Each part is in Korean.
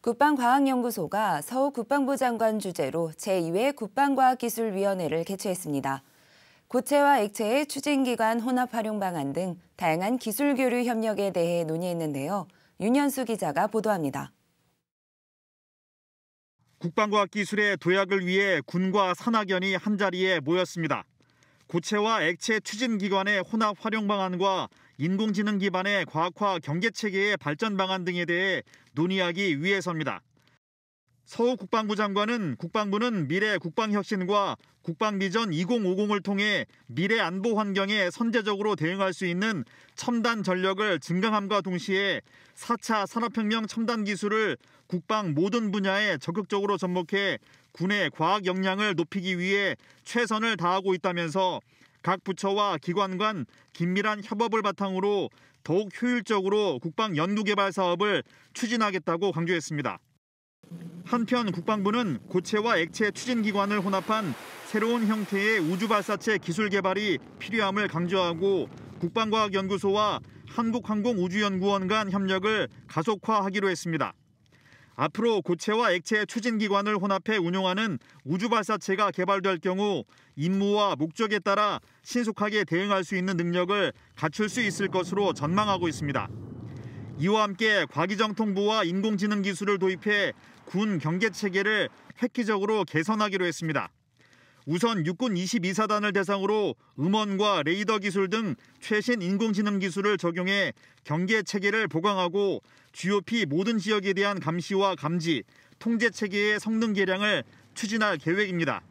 국방과학연구소가 서울 국방부 장관 주재로 제2회 국방과학기술위원회를 개최했습니다. 고체와 액체의 추진기관 혼합 활용 방안 등 다양한 기술 교류 협력에 대해 논의했는데요. 윤현수 기자가 보도합니다. 국방과학기술의 도약을 위해 군과 산학연이 한자리에 모였습니다. 고체와 액체 추진기관의 혼합 활용 방안과 인공지능 기반의 과학화 경계 체계의 발전 방안 등에 대해 논의하기 위해서입니다. 서우 국방부 장관은 국방부는 미래 국방혁신과 국방비전 2050을 통해 미래 안보 환경에 선제적으로 대응할 수 있는 첨단 전력을 증강함과 동시에 4차 산업혁명 첨단 기술을 국방 모든 분야에 적극적으로 접목해 군의 과학 역량을 높이기 위해 최선을 다하고 있다면서 각 부처와 기관 간 긴밀한 협업을 바탕으로 더욱 효율적으로 국방 연구개발 사업을 추진하겠다고 강조했습니다. 한편 국방부는 고체와 액체 추진 기관을 혼합한 새로운 형태의 우주 발사체 기술 개발이 필요함을 강조하고 국방과학연구소와 한국항공우주연구원 간 협력을 가속화하기로 했습니다. 앞으로 고체와 액체 추진기관을 혼합해 운용하는 우주발사체가 개발될 경우 임무와 목적에 따라 신속하게 대응할 수 있는 능력을 갖출 수 있을 것으로 전망하고 있습니다. 이와 함께 과기정통부와 인공지능 기술을 도입해 군 경계 체계를 획기적으로 개선하기로 했습니다. 우선 육군 22사단을 대상으로 음원과 레이더 기술 등 최신 인공지능 기술을 적용해 경계 체계를 보강하고 GOP 모든 지역에 대한 감시와 감지, 통제 체계의 성능 개량을 추진할 계획입니다.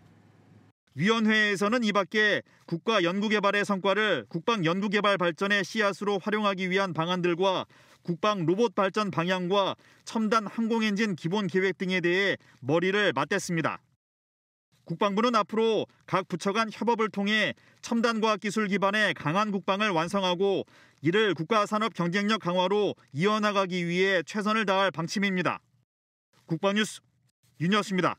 위원회에서는 이밖에 국가 연구개발의 성과를 국방 연구개발 발전의 씨앗으로 활용하기 위한 방안들과 국방 로봇 발전 방향과 첨단 항공엔진 기본 계획 등에 대해 머리를 맞댔습니다. 국방부는 앞으로 각 부처 간 협업을 통해 첨단 과학 기술 기반의 강한 국방을 완성하고 이를 국가 산업 경쟁력 강화로 이어나가기 위해 최선을 다할 방침입니다. 국방뉴스 윤여수입니다.